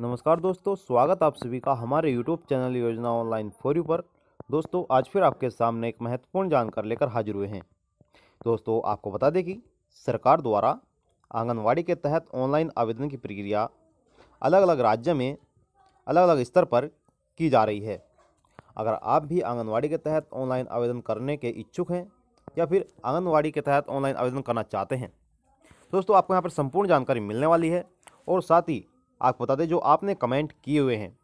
नमस्कार दोस्तों स्वागत आप सभी का हमारे YouTube channel Yojana online for you पर दोस्तों आज फिर आपके सामने एक महत्वपूर्ण जानकारी लेकर हाजिर हुए हैं दोस्तों आपको बता दें कि सरकार द्वारा आंगनवाड़ी के तहत ऑनलाइन आवेदन की प्रक्रिया अलग अलग राज्य में अलग अलग स्तर पर की जा रही है अगर आप भी आंगनबाड़ी के तहत ऑनलाइन आवेदन करने के इच्छुक हैं या फिर आंगनबाड़ी के तहत ऑनलाइन आवेदन करना चाहते हैं दोस्तों आपको यहाँ पर संपूर्ण जानकारी मिलने वाली है और साथ ही आपको बता दें जो आपने कमेंट किए हुए हैं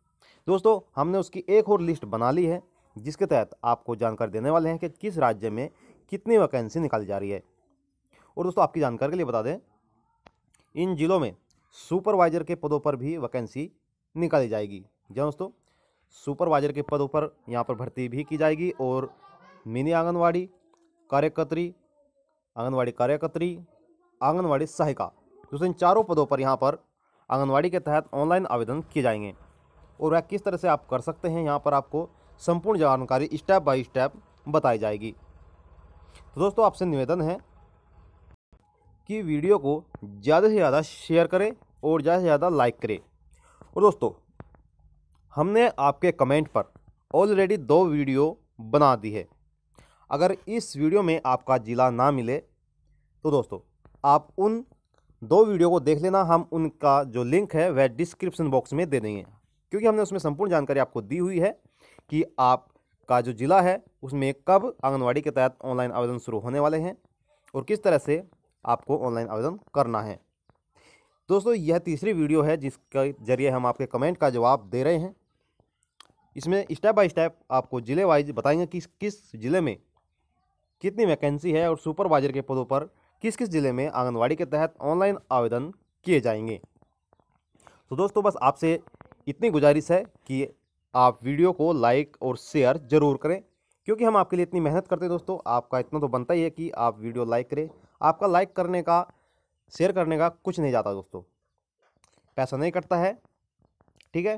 दोस्तों हमने उसकी एक और लिस्ट बना ली है जिसके तहत आपको जानकारी देने वाले हैं कि किस राज्य में कितनी वैकेंसी निकाली जा रही है और दोस्तों आपकी जानकारी के लिए बता दें इन जिलों में सुपरवाइज़र के पदों पर भी वैकेंसी निकाली जाएगी जी दोस्तों सुपरवाइज़र के पदों पर यहाँ पर भर्ती भी की जाएगी और मिनी आंगनवाड़ी कार्यकर्त्री आंगनवाड़ी कार्यकर्त्री आंगनवाड़ी सहायिका दोस्तों इन चारों पदों पर यहाँ पर आंगनवाड़ी के तहत ऑनलाइन आवेदन किए जाएंगे और वह किस तरह से आप कर सकते हैं यहाँ पर आपको संपूर्ण जानकारी स्टेप बाय स्टेप बताई जाएगी तो दोस्तों आपसे निवेदन है कि वीडियो को ज़्यादा से ज़्यादा शेयर करें और ज़्यादा से ज़्यादा लाइक करें और दोस्तों हमने आपके कमेंट पर ऑलरेडी दो वीडियो बना दी है अगर इस वीडियो में आपका ज़िला ना मिले तो दोस्तों आप उन दो वीडियो को देख लेना हम उनका जो लिंक है वह डिस्क्रिप्शन बॉक्स में दे देंगे क्योंकि हमने उसमें संपूर्ण जानकारी आपको दी हुई है कि आपका जो ज़िला है उसमें कब आंगनवाड़ी के तहत ऑनलाइन आवेदन शुरू होने वाले हैं और किस तरह से आपको ऑनलाइन आवेदन करना है दोस्तों यह तीसरी वीडियो है जिसके जरिए हम आपके कमेंट का जवाब दे रहे हैं इसमें स्टेप बाय स्टेप आपको ज़िले वाइज बताएंगे कि किस ज़िले में कितनी वैकेंसी है और सुपरवाइजर के पदों पर किस किस ज़िले में आंगनवाड़ी के तहत ऑनलाइन आवेदन किए जाएंगे तो दोस्तों बस आपसे इतनी गुजारिश है कि आप वीडियो को लाइक और शेयर ज़रूर करें क्योंकि हम आपके लिए इतनी मेहनत करते हैं दोस्तों आपका इतना तो बनता ही है कि आप वीडियो लाइक करें आपका लाइक करने का शेयर करने का कुछ नहीं जाता दोस्तों पैसा नहीं कटता है ठीक है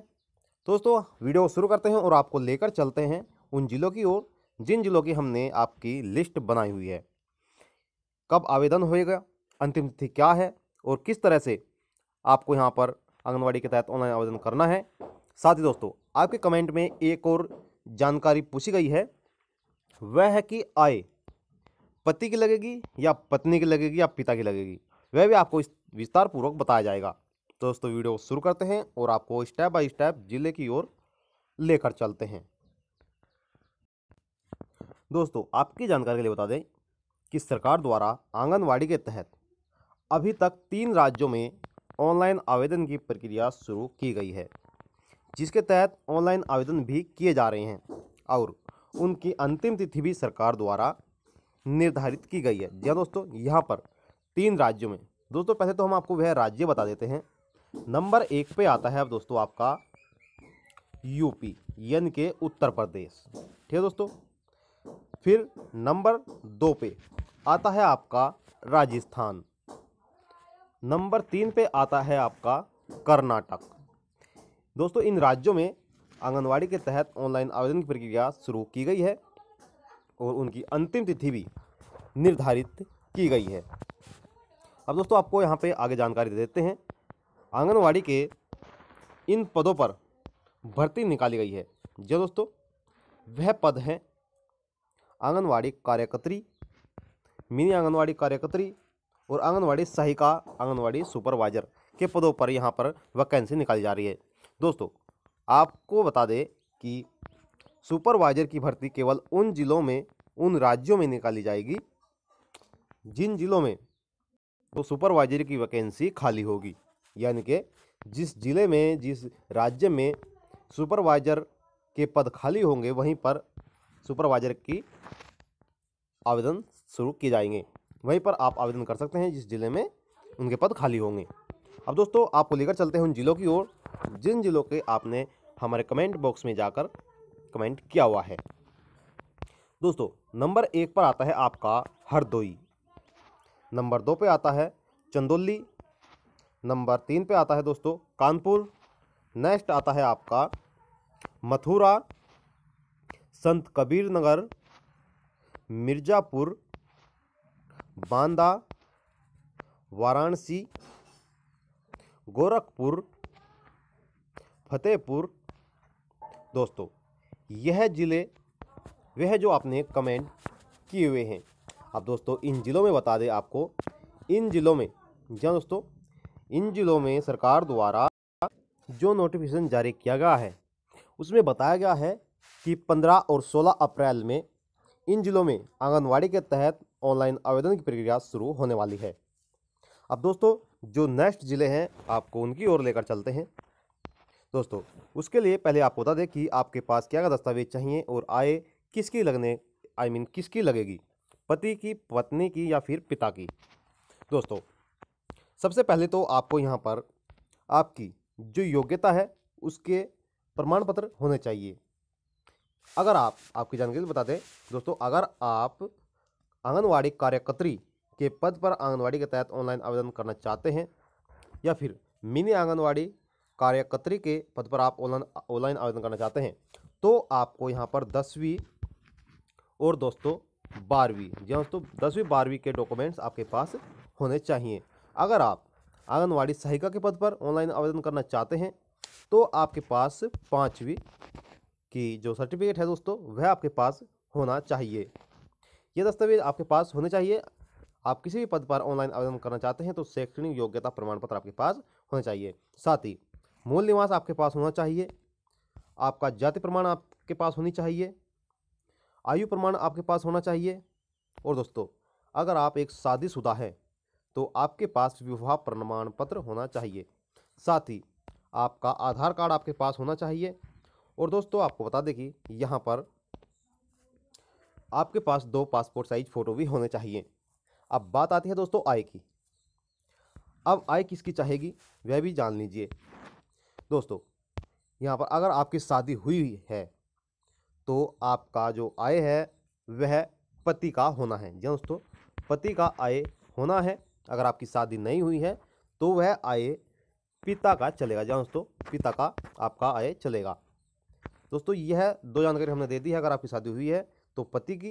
दोस्तों वीडियो शुरू करते हैं और आपको लेकर चलते हैं उन ज़िलों की ओर जिन ज़िलों की हमने आपकी लिस्ट बनाई हुई है कब आवेदन होएगा अंतिम तिथि क्या है और किस तरह से आपको यहाँ पर आंगनबाड़ी के तहत ऑनलाइन आवेदन करना है साथ ही दोस्तों आपके कमेंट में एक और जानकारी पूछी गई है वह है कि आय पति की लगेगी या पत्नी की लगेगी या पिता की लगेगी वह भी आपको विस्तार पूर्वक बताया जाएगा तो दोस्तों वीडियो शुरू करते हैं और आपको स्टेप बाय स्टेप जिले की ओर लेकर चलते हैं दोस्तों आपकी जानकारी के लिए बता दें कि सरकार द्वारा आंगनवाड़ी के तहत अभी तक तीन राज्यों में ऑनलाइन आवेदन की प्रक्रिया शुरू की गई है जिसके तहत ऑनलाइन आवेदन भी किए जा रहे हैं और उनकी अंतिम तिथि भी सरकार द्वारा निर्धारित की गई है जी हाँ दोस्तों यहाँ पर तीन राज्यों में दोस्तों पहले तो हम आपको वह राज्य बता देते हैं नंबर एक पे आता है अब दोस्तों आपका यूपी यानी के उत्तर प्रदेश ठीक है दोस्तों फिर नंबर दो पे आता है आपका राजस्थान नंबर तीन पे आता है आपका कर्नाटक दोस्तों इन राज्यों में आंगनवाड़ी के तहत ऑनलाइन आवेदन की प्रक्रिया शुरू की गई है और उनकी अंतिम तिथि भी निर्धारित की गई है अब दोस्तों आपको यहाँ पे आगे जानकारी दे देते हैं आंगनवाड़ी के इन पदों पर भर्ती निकाली गई है जो दोस्तों वह पद हैं आंगनवाड़ी कार्यकत्री मिनी आंगनवाड़ी कार्यकत्री और आंगनवाड़ी सहायिका आंगनवाड़ी सुपरवाइजर के पदों पर यहाँ पर वैकेंसी निकाली जा रही है दोस्तों आपको बता दें कि सुपरवाइजर की भर्ती केवल उन जिलों में उन राज्यों में निकाली जाएगी जिन जिलों में तो सुपरवाइजर की वैकेंसी खाली होगी यानी कि जिस जिले में जिस राज्य में सुपरवाइजर के पद खाली होंगे वहीं पर सुपरवाइजर की आवेदन शुरू किए जाएंगे वहीं पर आप आवेदन कर सकते हैं जिस ज़िले में उनके पद खाली होंगे अब दोस्तों आपको लेकर चलते हैं उन ज़िलों की ओर जिन ज़िलों के आपने हमारे कमेंट बॉक्स में जाकर कमेंट किया हुआ है दोस्तों नंबर एक पर आता है आपका हरदोई नंबर दो पे आता है चंदौली नंबर तीन पे आता है दोस्तों कानपुर नेक्स्ट आता है आपका मथुरा संत कबीर नगर मिर्ज़ापुर बांदा वाराणसी गोरखपुर फतेहपुर दोस्तों यह ज़िले वह जो आपने कमेंट किए हुए हैं अब दोस्तों इन ज़िलों में बता दें आपको इन ज़िलों में जी हाँ दोस्तों इन ज़िलों में सरकार द्वारा जो नोटिफिकेशन जारी किया गया है उसमें बताया गया है कि 15 और 16 अप्रैल में इन जिलों में आंगनवाड़ी के तहत ऑनलाइन आवेदन की प्रक्रिया शुरू होने वाली है अब दोस्तों जो नेक्स्ट ज़िले हैं आपको उनकी ओर लेकर चलते हैं दोस्तों उसके लिए पहले आपको बता दें कि आपके पास क्या क्या दस्तावेज चाहिए और आय किसकी लगने आई मीन किसकी लगेगी पति की पत्नी की या फिर पिता की दोस्तों सबसे पहले तो आपको यहाँ पर आपकी जो योग्यता है उसके प्रमाण पत्र होने चाहिए अगर आप आपकी जानकारी बता दें दोस्तों अगर आप आंगनवाड़ी कार्यकर्त्री के पद पर आंगनवाड़ी के तहत ऑनलाइन आवेदन करना चाहते हैं या फिर मिनी आंगनवाड़ी कार्यकर्त्री के पद पर आप ऑनलाइन ऑनलाइन आवेदन करना चाहते हैं तो आपको यहाँ पर दसवीं और दोस्तों बारहवीं जी हाँ दोस्तों दसवीं बारहवीं के डॉक्यूमेंट्स आपके पास होने चाहिए अगर आप आंगनवाड़ी सहायिका के पद पर ऑनलाइन आवेदन करना चाहते हैं तो आपके पास पाँचवीं कि जो सर्टिफिकेट है दोस्तों वह आपके पास होना चाहिए यह दस्तावेज आपके पास होने चाहिए आप किसी भी पद पर ऑनलाइन आवेदन करना चाहते हैं तो शैक्षणिक योग्यता प्रमाण पत्र आपके पास होना चाहिए साथ ही मूल निवास आपके पास होना चाहिए आपका जाति प्रमाण आपके पास होनी चाहिए आयु प्रमाण आपके पास होना चाहिए और दोस्तों अगर आप एक शादीशुदा हैं तो आपके पास विवाह प्रमाण पत्र होना चाहिए साथ ही आपका आधार कार्ड आपके पास होना चाहिए और दोस्तों आपको बता दें कि यहाँ पर आपके पास दो पासपोर्ट साइज फ़ोटो भी होने चाहिए अब बात आती है दोस्तों आय की अब आय किसकी चाहेगी वह भी जान लीजिए दोस्तों यहाँ पर अगर आपकी शादी हुई है तो आपका जो आय है वह पति का होना है जी हाँ दोस्तों पति का आय होना है अगर आपकी शादी नहीं हुई है तो वह आय पिता का चलेगा जी हाँ दोस्तों पिता का आपका आय चलेगा दोस्तों यह दो जानकारी हमने दे दी है अगर आपकी शादी हुई है तो पति की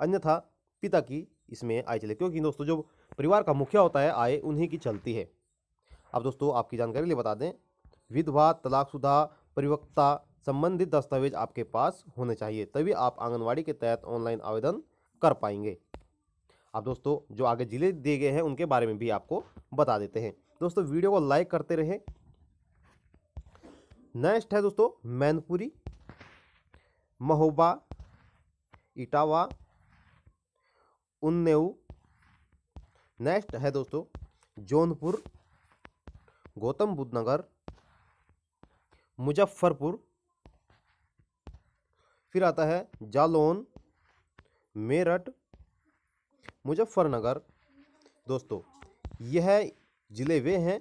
अन्यथा पिता की इसमें आय चले क्योंकि दोस्तों जो परिवार का मुखिया होता है आय उन्हीं की चलती है अब दोस्तों आपकी जानकारी लिए बता दें विधवा तलाकशुदा परिवक्ता संबंधित दस्तावेज आपके पास होने चाहिए तभी आप आंगनवाड़ी के तहत ऑनलाइन आवेदन कर पाएंगे अब दोस्तों जो आगे ज़िले दिए गए हैं उनके बारे में भी आपको बता देते हैं दोस्तों वीडियो को लाइक करते रहें नेक्स्ट है दोस्तों मैनपुरी महोबा इटावा उन्नेऊ नेक्स्ट है दोस्तों जौनपुर गौतम बुद्ध नगर मुजफ्फरपुर फिर आता है जालौन मेरठ मुजफ्फरनगर दोस्तों यह ज़िले वे हैं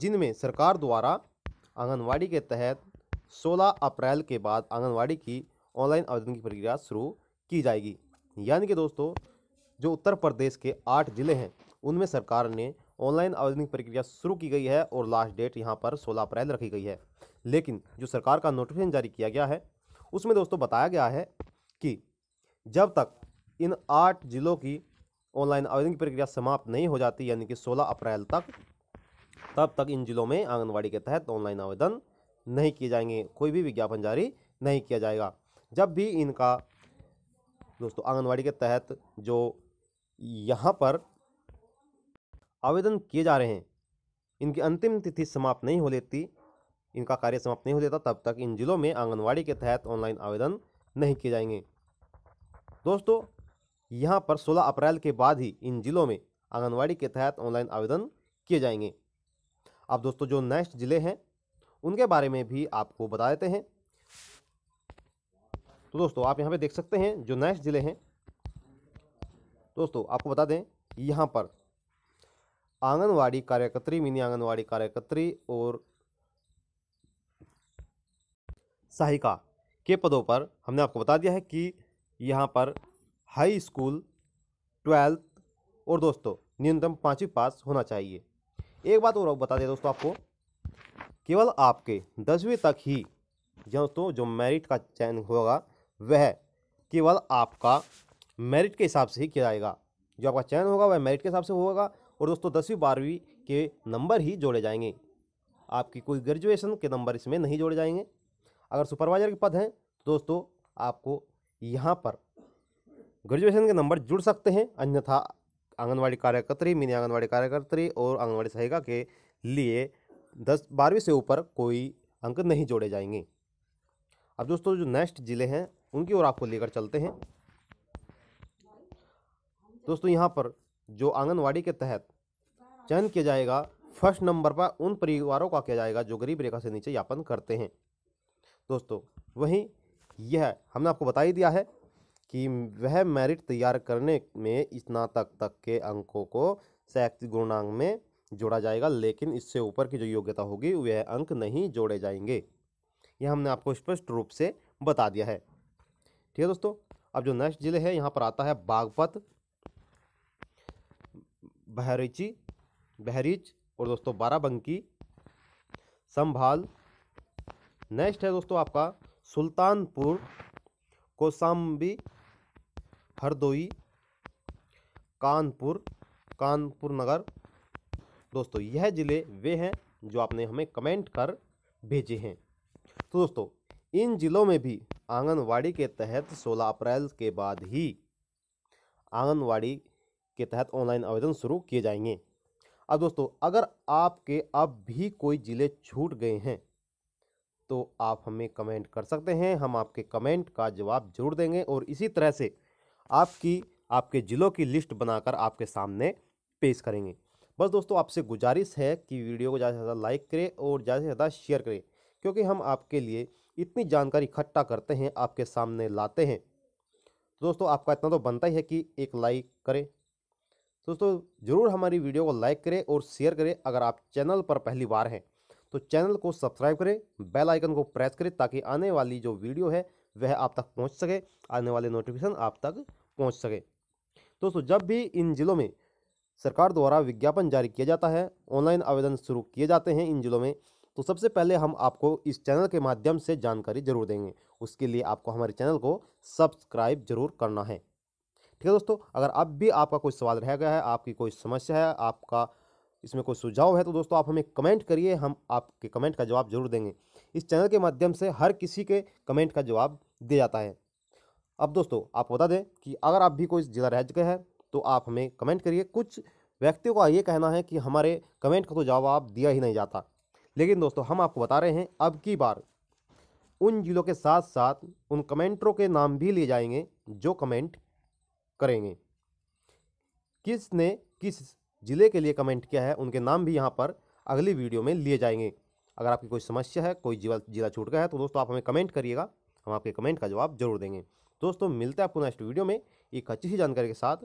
जिनमें सरकार द्वारा आंगनवाड़ी के तहत 16 अप्रैल के बाद आंगनवाड़ी की ऑनलाइन आवेदन की प्रक्रिया शुरू की जाएगी यानी कि दोस्तों जो उत्तर प्रदेश के आठ ज़िले हैं उनमें सरकार ने ऑनलाइन आवेदन की प्रक्रिया शुरू की गई है और लास्ट डेट यहाँ पर 16 अप्रैल रखी गई है लेकिन जो सरकार का नोटिफिकेशन जारी किया गया है उसमें दोस्तों बताया गया है कि जब तक इन आठ जिलों की ऑनलाइन आवेदन की प्रक्रिया समाप्त नहीं हो जाती यानी कि 16 अप्रैल तक तब तक इन जिलों में आंगनवाड़ी के तहत ऑनलाइन आवेदन नहीं किए जाएंगे कोई भी विज्ञापन जारी नहीं किया जाएगा जब भी इनका दोस्तों आंगनवाड़ी के तहत जो यहाँ पर आवेदन किए जा रहे हैं इनकी अंतिम तिथि समाप्त नहीं हो लेती इनका कार्य समाप्त नहीं हो लेता तब तक इन जिलों में आंगनवाड़ी के तहत ऑनलाइन आवेदन नहीं किए जाएंगे दोस्तों यहाँ पर 16 अप्रैल के बाद ही इन जिलों में आंगनवाड़ी के तहत ऑनलाइन आवेदन किए जाएंगे अब दोस्तों जो नेक्स्ट ज़िले हैं उनके बारे में भी आपको बता देते हैं तो दोस्तों आप यहाँ पे देख सकते हैं जो नेक्स्ट ज़िले हैं दोस्तों आपको बता दें यहाँ पर आंगनवाड़ी कार्यकर्त्री मिनी आंगनवाड़ी कार्यकर्त्री और सहायिका के पदों पर हमने आपको बता दिया है कि यहाँ पर हाई स्कूल ट्वेल्थ और दोस्तों न्यूनतम पाँचवीं पास होना चाहिए एक बात और बता दें दोस्तों आपको केवल आपके दसवीं तक ही जो तो जो मेरिट का चयन होगा वह केवल आपका मेरिट के हिसाब से ही किया जाएगा जो आपका चयन होगा वह मेरिट के हिसाब से होगा और दोस्तों दसवीं बारहवीं के नंबर ही जोड़े जाएंगे आपकी कोई ग्रेजुएशन के नंबर इसमें नहीं जोड़े जाएंगे अगर सुपरवाइजर के पद हैं तो दोस्तों आपको यहाँ पर ग्रेजुएशन के नंबर जुड़ सकते हैं अन्यथा आंगनवाड़ी कार्यकर्त्री मिनी आंगनवाड़ी कार्यकर्त्री और आंगनवाड़ी सहायिका के लिए दस बारहवीं से ऊपर कोई अंक नहीं जोड़े जाएंगे अब दोस्तों जो नेक्स्ट ज़िले हैं उनकी ओर आपको लेकर चलते हैं दोस्तों यहाँ पर जो आंगनवाड़ी के तहत चयन किया जाएगा फर्स्ट नंबर पर उन परिवारों का किया जाएगा जो गरीब रेखा से नीचे यापन करते हैं दोस्तों वहीं यह हमने आपको बता ही दिया है कि वह मेरिट तैयार करने में स्नातक तक के अंकों को शैक्षिक गुणांक में जोड़ा जाएगा लेकिन इससे ऊपर की जो योग्यता होगी वह अंक नहीं जोड़े जाएंगे यह हमने आपको स्पष्ट रूप से बता दिया है ठीक है दोस्तों अब जो नेक्स्ट जिले है यहाँ पर आता है बागपत बहरीची बहरीच और दोस्तों बाराबंकी संभाल नेक्स्ट है दोस्तों आपका सुल्तानपुर कोसाम्बी हरदोई कानपुर कानपुर नगर दोस्तों यह ज़िले वे हैं जो आपने हमें कमेंट कर भेजे हैं तो दोस्तों इन ज़िलों में भी आंगनवाड़ी के तहत 16 अप्रैल के बाद ही आंगनवाड़ी के तहत ऑनलाइन आवेदन शुरू किए जाएंगे अब दोस्तों अगर आपके अब भी कोई ज़िले छूट गए हैं तो आप हमें कमेंट कर सकते हैं हम आपके कमेंट का जवाब जरूर देंगे और इसी तरह से आपकी आपके ज़िलों की लिस्ट बनाकर आपके सामने पेश करेंगे बस दोस्तों आपसे गुजारिश है कि वीडियो को ज़्यादा से ज़्यादा लाइक करें और ज़्यादा से ज़्यादा शेयर करें क्योंकि हम आपके लिए इतनी जानकारी इकट्ठा करते हैं आपके सामने लाते हैं तो दोस्तों आपका इतना तो बनता ही है कि एक लाइक करें तो दोस्तों ज़रूर हमारी वीडियो को लाइक करें और शेयर करें अगर आप चैनल पर पहली बार हैं तो चैनल को सब्सक्राइब करें बेल आइकन को प्रेस करें ताकि आने वाली जो वीडियो है वह आप तक पहुंच सके आने वाले नोटिफिकेशन आप तक पहुंच सके दोस्तों जब भी इन ज़िलों में सरकार द्वारा विज्ञापन जारी किया जाता है ऑनलाइन आवेदन शुरू किए जाते हैं इन जिलों में तो सबसे पहले हम आपको इस चैनल के माध्यम से जानकारी जरूर देंगे उसके लिए आपको हमारे चैनल को सब्सक्राइब जरूर करना है ठीक है दोस्तों अगर अब भी आपका कोई सवाल रह गया है आपकी कोई समस्या है आपका इसमें कोई सुझाव है तो दोस्तों आप हमें कमेंट करिए हम आपके कमेंट का जवाब जरूर देंगे इस चैनल के माध्यम से हर किसी के कमेंट का जवाब दिया जाता है अब दोस्तों आप बता दें कि अगर आप भी कोई ज़िला रह चुके हैं तो आप हमें कमेंट करिए कुछ व्यक्तियों का ये कहना है कि हमारे कमेंट का तो जवाब दिया ही नहीं जाता लेकिन दोस्तों हम आपको बता रहे हैं अब की बार उन जिलों के साथ साथ उन कमेंटरों के नाम भी लिए जाएंगे जो कमेंट करेंगे किसने किस ज़िले के लिए कमेंट किया है उनके नाम भी यहाँ पर अगली वीडियो में लिए जाएंगे अगर आपकी कोई समस्या है कोई जिला जिला छूट गया है तो दोस्तों आप हमें कमेंट करिएगा हम आपके कमेंट का जवाब जरूर देंगे दोस्तों मिलते हैं आपको नेक्स्ट वीडियो में एक अच्छी सी जानकारी के साथ